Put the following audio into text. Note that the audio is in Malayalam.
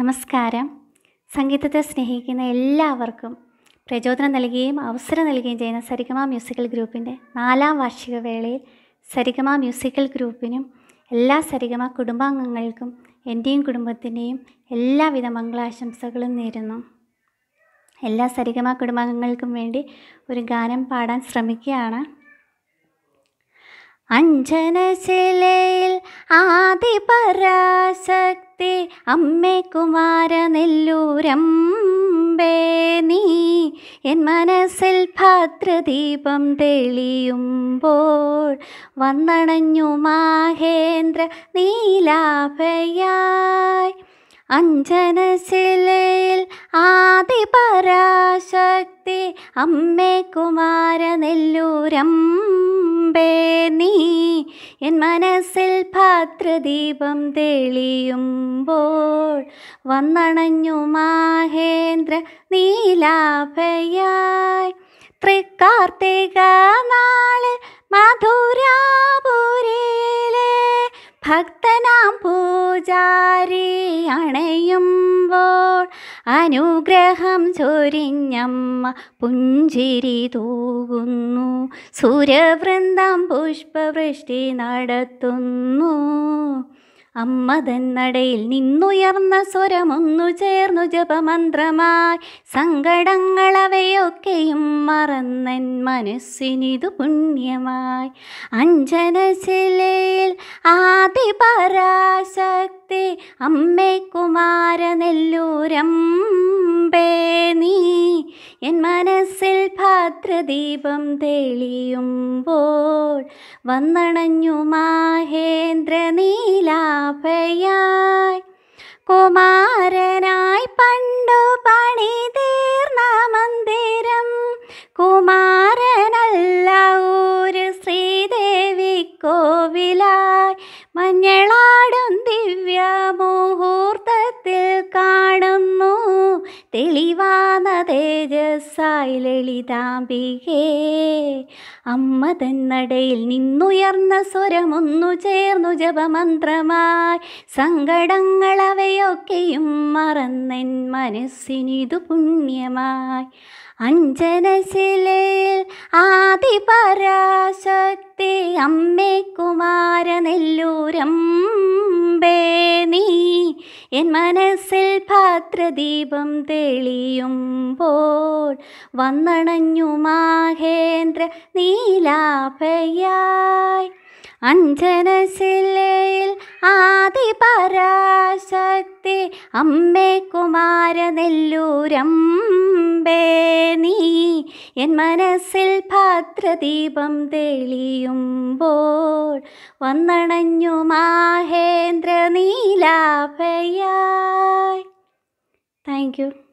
നമസ്കാരം സംഗീതത്തെ സ്നേഹിക്കുന്ന എല്ലാവർക്കും പ്രചോദനം നൽകുകയും അവസരം നൽകുകയും ചെയ്യുന്ന സരിഗമ മ്യൂസിക്കൽ ഗ്രൂപ്പിൻ്റെ നാലാം വാർഷിക വേളയിൽ സരിഗമ മ്യൂസിക്കൽ ഗ്രൂപ്പിനും എല്ലാ സരിഗമ കുടുംബാംഗങ്ങൾക്കും എൻ്റെയും കുടുംബത്തിൻ്റെയും എല്ലാവിധ മംഗളാശംസകളും നേരുന്നു എല്ലാ സരിഗമ കുടുംബാംഗങ്ങൾക്കും വേണ്ടി ഒരു ഗാനം പാടാൻ ശ്രമിക്കുകയാണ് ശിലയിൽ ആദിപരാശക്തി അമ്മേ കുമാര നീ എൻ മനസ്സിൽ ഭദ്രദീപം തെളിയുമ്പോൾ വന്നണഞ്ഞു മാഹേന്ദ്ര നീലാഭയായി ശിലയിൽ ആദിപരാശക്തി അമ്മേ കുമാര മുമ്പേ നീ എൻ മനസ്സിൽ ഭാതൃദീപം തെളിയുമ്പോൾ വന്നണഞ്ഞു മാഹേന്ദ്ര നീലാഭയായ് തൃക്കാർത്തിക നാളിൽ മധുരാപുരയിലെ ഭക്തനാം പൂജാരി അണയുമ്പോൾ അനുഗ്രഹം ചൊരിഞ്ഞമ്മ പുഞ്ചിരി തൂകുന്നു സൂര്യവൃന്ദം പുഷ്പവൃഷ്ടി നടത്തുന്നു അമ്മതന്നടയിൽ നിന്നുയർന്ന സ്വരമൊന്നു ചേർന്നു ജപമന്ത്രമായി സങ്കടങ്ങളവയൊക്കെയും മറന്നൻ മനസ്സിനിതു പുണ്യമായി അഞ്ജനശിലയിൽ ആദിപരാശക്തി അമ്മേ കുമാരനെല്ലൂരമ്പേ നീ എൻ മനസ്സിൽ ഭാദ്രദീപം തെളിയുമ്പോൾ വന്നണഞ്ഞു മാഹേന്ദ്രനീലാഭയായി കുമാരനായി പണ്ടു പണി തീർന്ന മന്ദിരം കുമാരനല്ല ഒരു ശ്രീദേവി കോവിലായി മഞ്ഞളാടും ദിവ്യ മുഹൂർത്തത്തിൽ കാണും തെളിവാന തേജസ്സായി ലളിതാംബികേ അമ്മ തന്നടയിൽ നിന്നുയർന്ന സ്വരമൊന്നു ചേർന്നു ജപമന്ത്രമായി സങ്കടങ്ങളവയൊക്കെയും മറന്നൻ മനസ്സിനിതു പുണ്യമായി അഞ്ജനശിലയിൽ ആദിപരാശക്തി അമ്മേ കുമാരനെല്ലൂരം എൻ മനസ്സിൽ ഭാത്രദീപം തെളിയുമ്പോൾ വന്നണഞ്ഞു മാഹേന്ദ്ര നീലാഭയായി അഞ്ജനശിലയിൽ ആദിപരാശക്തി അമ്മേ കുമാരനെല്ലൂരമ്പേ നീ എൻ മനസ്സിൽ ഭദ്രദീപം തെളിയുമ്പോൾ വന്നണഞ്ഞു മാഹേന്ദ്ര നീലാഭയായി താങ്ക് യു